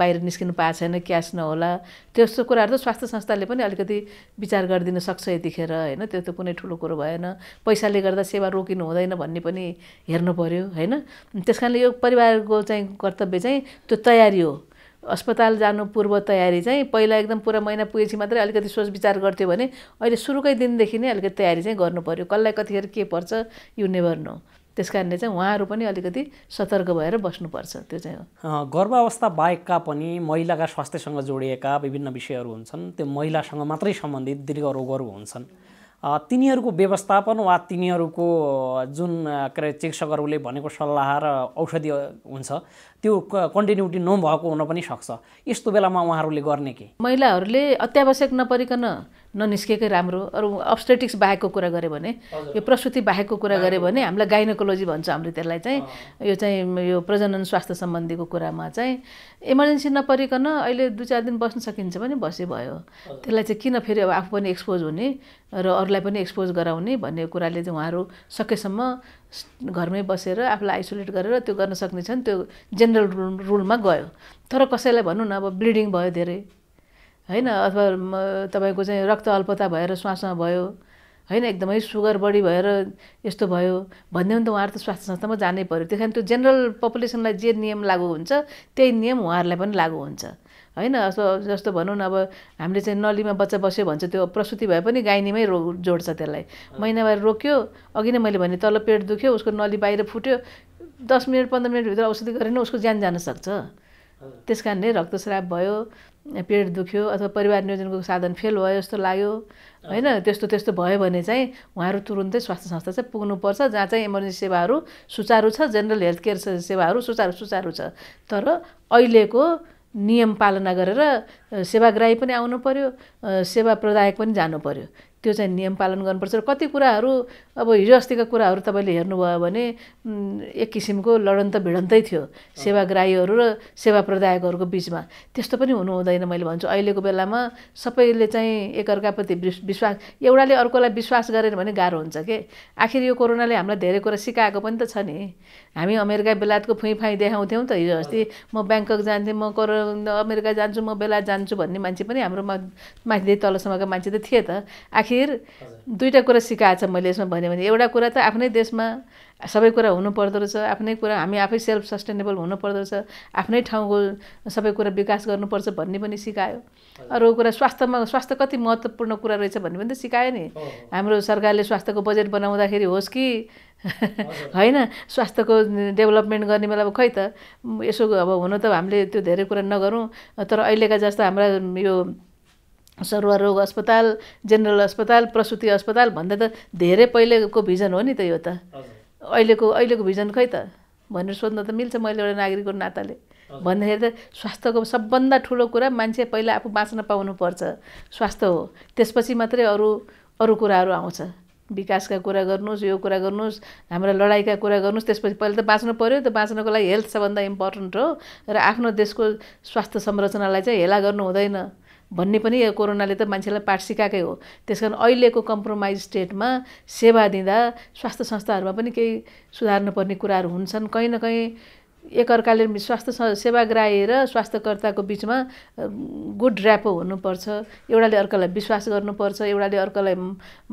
[SPEAKER 2] बाहिर निस्किनु पाएको छैन क्यास नहोला त्यस्तो कुराहरू त स्वास्थ्य संस्थाले पनि अलिकति विचार गरिदिन सक्छ यतिखेर होइन त्यो त कुनै ठुलो कुरो भएन पैसाले गर्दा सेवा रोकिनु हुँदैन भन्ने पनि हेर्नु पऱ्यो होइन त्यस कारणले यो परिवारको चाहिँ कर्तव्य चाहिँ त्यो तयारी हो अस्पताल जानु पूर्व तयारी चाहिँ पहिला एकदम पुरा महिना पुगेपछि मात्रै अलिकति सोच विचार गर्थ्यो भने अहिले सुरुकै दिनदेखि नै अलिकति तयारी चाहिँ गर्नु पऱ्यो कसलाई कतिखेर के पर्छ यु नेभर नो त्यस कारणले चाहिँ उहाँहरू पनि अलिकति सतर्क भएर बस्नुपर्छ त्यो चाहिँ
[SPEAKER 1] हो गर्भावस्था बाहेकका पनि महिलाका स्वास्थ्यसँग जोडिएका विभिन्न विषयहरू हुन्छन् त्यो महिलासँग मात्रै सम्बन्धित दीर्घ रोगहरू हुन्छन् तिनीहरूको व्यवस्थापन वा तिनीहरूको जुन के अरे चिकित्सकहरूले भनेको सल्लाह र औषधि हुन्छ त्यो कन्टिन्युटी नभएको हुन पनि सक्छ यस्तो बेलामा उहाँहरूले गर्ने के
[SPEAKER 2] महिलाहरूले अत्यावश्यक नपरिकन ननिस्केकै राम्रो अरू अप्सटेटिक्स बाहेकको कुरा गऱ्यो भने यो प्रसुति बाहेकको कुरा गऱ्यो भने हामीलाई गाइनोकोलोजी भन्छ हामीले त्यसलाई चाहिँ यो चाहिँ यो प्रजनन स्वास्थ्य सम्बन्धीको कुरामा चाहिँ इमर्जेन्सी नपरिकन अहिले दुई चार दिन बस्न सकिन्छ भने बसे भयो त्यसलाई चाहिँ किन फेरि अब आफू पनि एक्सपोज हुने र अरूलाई पनि एक्सपोज गराउने भन्ने कुराले चाहिँ उहाँहरू सकेसम्म घरमै बसेर आफूलाई आइसोलेट गरेर त्यो गर्न सक्ने छन् त्यो जेनरल रुल रुलमा गयो तर कसैलाई भनौँ न अब ब्लिडिङ भयो धेरै होइन अथवा तपाईँको चाहिँ रक्त अल्पता भएर श्वासमा भयो होइन एकदमै सुगर बढी भएर यस्तो भयो भन्यो भने त उहाँहरू त स्वास्थ्य संस्थामा जानै पऱ्यो त्यस कारण त्यो जेनरल पपुलेसनलाई जे नियम लागु हुन्छ त्यही नियम उहाँहरूलाई पनि लागु हुन्छ होइन जस्तो जस्तो भनौँ न अब हामीले चाहिँ नलीमा बच्चा बस्यो भन्छ त्यो प्रसुति भए पनि गाइनीमै रो जोड्छ त्यसलाई महिनाभरि रोक्यो अघि नै मैले भने तल पेट दुख्यो उसको नली बाहिर फुट्यो दस मिनट पन्ध्र मिनटभित्र औषधि गरेन उसको ज्यान जान सक्छ त्यस कारणले रक्तस्राप भयो पेट दुख्यो अथवा परिवार नियोजनको साधन फेल भयो जस्तो लाग्यो होइन त्यस्तो त्यस्तो भयो भने चाहिँ उहाँहरू तुरुन्तै स्वास्थ्य संस्था चाहिँ पुग्नुपर्छ जहाँ चाहिँ इमर्जेन्सी सेवाहरू सुचारु छ जेनरल हेल्थ केयर सेवाहरू सुचारु सुचारु छ तर अहिलेको नियम पालना गरेर सेवाग्राही पनि आउनु पऱ्यो सेवा प्रदायक पनि जानु पऱ्यो त्यो चाहिँ नियम पालन गर्नुपर्छ र कति कुराहरू अब हिजो अस्तिका कुराहरू तपाईँले हेर्नुभयो भने एक किसिमको लडन्त भिडन्तै थियो सेवाग्राहीहरू र सेवा प्रदायकहरूको बिचमा त्यस्तो पनि हुनु हुँदैन मैले भन्छु अहिलेको बेलामा सबैले चाहिँ एकअर्काप्रति विश्वास एउटाले अर्कोलाई विश्वास गरेन भने गाह्रो हुन्छ के आखिर यो कोरोनाले हामीलाई धेरै कुरा सिकाएको पनि त छ नि हामी अमेरिका बेलायतको फुइँफाइ देखाउँथ्यौँ त हिजो अस्ति म ब्याङ्कक जान्थेँ म कोरो अमेरिका जान्छु म बेलायत जान्छु भन्ने मान्छे पनि हाम्रोमा माथि तलसम्मका मान्छे त थिए त आखिर आखिर दुईवटा कुरा सिकाएछ मैले यसमा भने एउटा कुरा त आफ्नै देशमा सबै कुरा हुनु पर्दो रहेछ आफ्नै कुरा हामी आफै सेल्फ सस्टेनेबल पर्दो रहेछ आफ्नै ठाउँको सबै कुरा विकास गर्नुपर्छ भन्ने पनि सिकायो अरू कुरा स्वास्थ्यमा स्वास्थ्य कति महत्त्वपूर्ण कुरा रहेछ भन्ने पनि त सिकायो नि हाम्रो सरकारले स्वास्थ्यको बजेट बनाउँदाखेरि होस् कि होइन स्वास्थ्यको डेभलपमेन्ट गर्ने बेला अब खै त यसो अब हुन त हामीले त्यो धेरै कुरा नगरौँ तर अहिलेका जस्तो हाम्रा यो सर्वरोग अस्पताल जेनरल अस्पताल प्रसुति अस्पताल भन्दा त धेरै पहिलेको भिजन हो नि त यो त अहिलेको अहिलेको भिजन खै त भनेर सोध्न त मिल्छ मैले एउटा नागरिकको नाताले भन्दाखेरि त स्वास्थ्यको सबभन्दा ठुलो कुरा मान्छे पहिला आफू बाँच्न पाउनुपर्छ स्वास्थ्य हो त्यसपछि मात्रै अरू अरू कुराहरू आउँछ विकासका कुरा गर्नुहोस् यो कुरा गर्नुहोस् हाम्रो लडाइँका कुरा गर्नुहोस् त्यसपछि पहिला त बाँच्नु पऱ्यो त बाँच्नको लागि हेल्थ सबभन्दा इम्पोर्टेन्ट हो र आफ्नो देशको स्वास्थ्य संरचनालाई चाहिँ हेला गर्नु हुँदैन भन्ने पनि कोरोनाले त मान्छेलाई पाठ सिकाएकै हो त्यस कारण अहिलेको कम्प्रोमाइज स्टेटमा सेवा दिँदा स्वास्थ्य संस्थाहरूमा पनि केही सुधार्नुपर्ने कुराहरू हुन्छन् कहीँ न कहीँ एकअर्काले स्वास्थ्य सेवाग्राही र स्वास्थ्यकर्ताको बिचमा गुड ऱ्यापो हुनुपर्छ एउटाले अर्कालाई विश्वास गर्नुपर्छ एउटाले अर्कालाई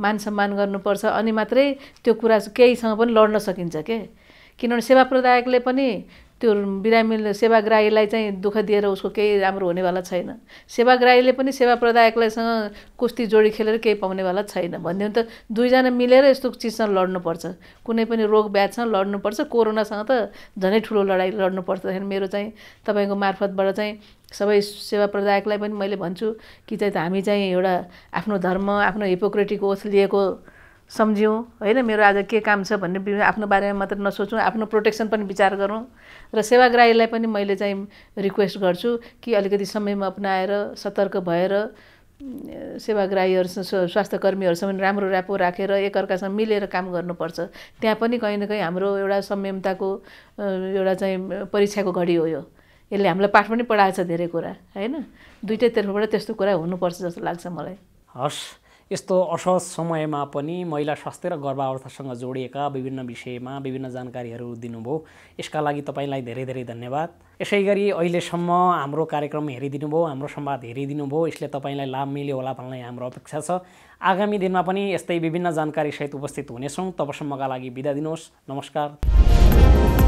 [SPEAKER 2] मान सम्मान गर्नुपर्छ अनि मात्रै त्यो कुरा केहीसँग पनि लड्न सकिन्छ के किनभने सेवा प्रदायकले पनि त्यो बिरामी सेवाग्राहीलाई चाहिँ दुःख दिएर उसको केही राम्रो हुनेवाला छैन सेवाग्राहीले पनि सेवा प्रदायकलाईसँग कुस्ती जोडी खेलेर केही पाउनेवाला छैन भन्यो भने त दुईजना मिलेर यस्तो चिजसँग लड्नुपर्छ कुनै पनि रोग ब्याजसँग लड्नुपर्छ कोरोनासँग त झनै ठुलो लडाइँ लड्नुपर्छ त्यहाँदेखि मेरो चाहिँ तपाईँको मार्फतबाट चाहिँ सबै सेवा प्रदायकलाई पनि मैले भन्छु कि चाहिँ हामी चाहिँ एउटा आफ्नो धर्म आफ्नो हिपोक्रेटिक ओथ लिएको सम्झ्यौँ होइन मेरो आज के काम छ भन्ने आफ्नो बारेमा मात्र नसोचौँ आफ्नो प्रोटेक्सन पनि विचार गरौँ र सेवाग्राहीलाई पनि मैले चाहिँ रिक्वेस्ट गर्छु कि अलिकति समयमा अप्नाएर सतर्क भएर सेवाग्राहीहरूसँग स्वास्थ्य कर्मीहरूसँग राम्रो रापो राखेर एकअर्कासँग मिलेर काम गर्नुपर्छ त्यहाँ पनि कहीँ न कहीँ हाम्रो एउटा संयमताको एउटा चाहिँ परीक्षाको घडी हो यो यसले हामीलाई पाठ पनि पढाएछ धेरै कुरा होइन दुइटैतर्फबाट त्यस्तो कुरा हुनुपर्छ जस्तो लाग्छ मलाई हस् यस्तो
[SPEAKER 1] असहज समयमा पनि महिला स्वास्थ्य र गर्भावस्थासँग जोडिएका विभिन्न विषयमा विभिन्न जानकारीहरू दिनुभयो यसका लागि तपाईँलाई धेरै धेरै धन्यवाद यसै गरी अहिलेसम्म हाम्रो कार्यक्रम हेरिदिनु हेरिदिनुभयो हाम्रो संवाद हेरिदिनु भयो यसले तपाईँलाई लाभ मिल्यो होला भन्ने हाम्रो अपेक्षा छ आगामी दिनमा पनि यस्तै विभिन्न जानकारीसहित उपस्थित हुनेछौँ तबसम्मका लागि बिदा दिनुहोस् नमस्कार